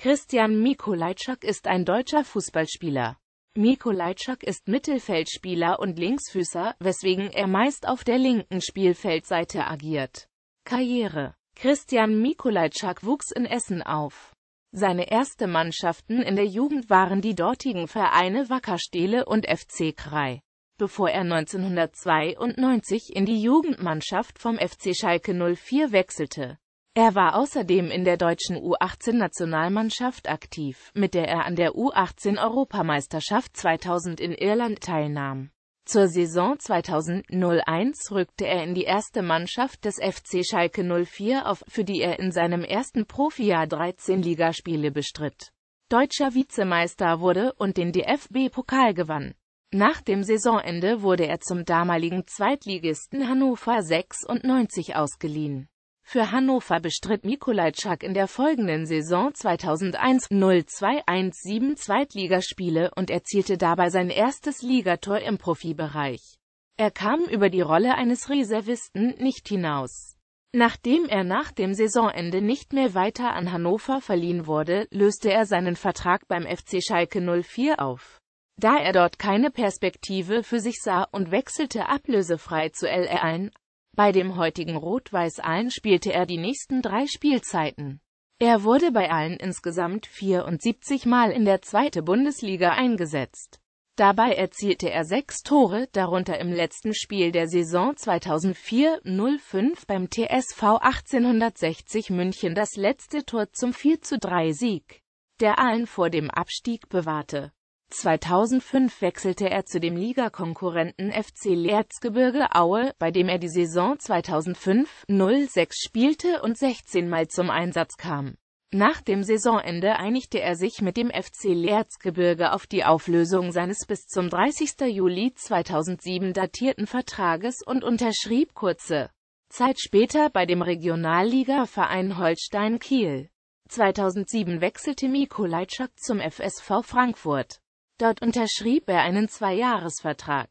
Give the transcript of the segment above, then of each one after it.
Christian Mikolajczak ist ein deutscher Fußballspieler. Mikolajczak ist Mittelfeldspieler und Linksfüßer, weswegen er meist auf der linken Spielfeldseite agiert. Karriere Christian Mikolajczak wuchs in Essen auf. Seine erste Mannschaften in der Jugend waren die dortigen Vereine Wackerstele und FC Krai. Bevor er 1992 in die Jugendmannschaft vom FC Schalke 04 wechselte. Er war außerdem in der deutschen U18-Nationalmannschaft aktiv, mit der er an der U18-Europameisterschaft 2000 in Irland teilnahm. Zur Saison 2001 rückte er in die erste Mannschaft des FC Schalke 04 auf, für die er in seinem ersten Profijahr 13 Ligaspiele bestritt, deutscher Vizemeister wurde und den DFB-Pokal gewann. Nach dem Saisonende wurde er zum damaligen Zweitligisten Hannover 96 ausgeliehen. Für Hannover bestritt Mikolajczak in der folgenden Saison 2001-0217 Zweitligaspiele und erzielte dabei sein erstes Ligator im Profibereich. Er kam über die Rolle eines Reservisten nicht hinaus. Nachdem er nach dem Saisonende nicht mehr weiter an Hannover verliehen wurde, löste er seinen Vertrag beim FC Schalke 04 auf. Da er dort keine Perspektive für sich sah und wechselte ablösefrei zu LR ein, bei dem heutigen Rot-Weiß Allen spielte er die nächsten drei Spielzeiten. Er wurde bei allen insgesamt 74 Mal in der zweiten Bundesliga eingesetzt. Dabei erzielte er sechs Tore, darunter im letzten Spiel der Saison 2004-05 beim TSV 1860 München das letzte Tor zum 4-3-Sieg, der allen vor dem Abstieg bewahrte. 2005 wechselte er zu dem Ligakonkurrenten FC Erzgebirge Aue, bei dem er die Saison 2005/06 spielte und 16 Mal zum Einsatz kam. Nach dem Saisonende einigte er sich mit dem FC Erzgebirge auf die Auflösung seines bis zum 30. Juli 2007 datierten Vertrages und unterschrieb kurze Zeit später bei dem Regionalligaverein Holstein Kiel. 2007 wechselte Mikolajczak zum FSV Frankfurt. Dort unterschrieb er einen Zweijahresvertrag.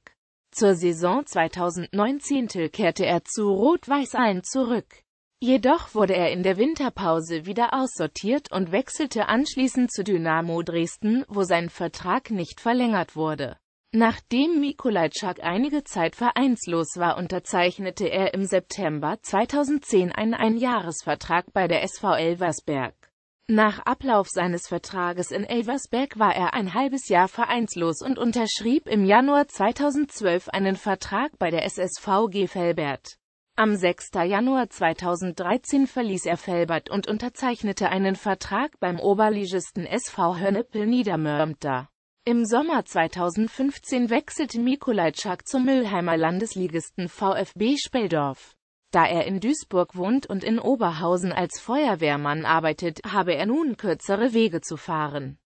Zur Saison 2019 kehrte er zu Rot-Weiß Aalen zurück. Jedoch wurde er in der Winterpause wieder aussortiert und wechselte anschließend zu Dynamo Dresden, wo sein Vertrag nicht verlängert wurde. Nachdem Mikolajczak einige Zeit vereinslos war, unterzeichnete er im September 2010 einen Einjahresvertrag bei der SV Elversberg. Nach Ablauf seines Vertrages in Elversberg war er ein halbes Jahr vereinslos und unterschrieb im Januar 2012 einen Vertrag bei der SSV Felbert. Am 6. Januar 2013 verließ er Felbert und unterzeichnete einen Vertrag beim Oberligisten SV Hönneppel Niedermörmter. Im Sommer 2015 wechselte Mikolajczak zum Mülheimer Landesligisten VfB Speldorf. Da er in Duisburg wohnt und in Oberhausen als Feuerwehrmann arbeitet, habe er nun kürzere Wege zu fahren.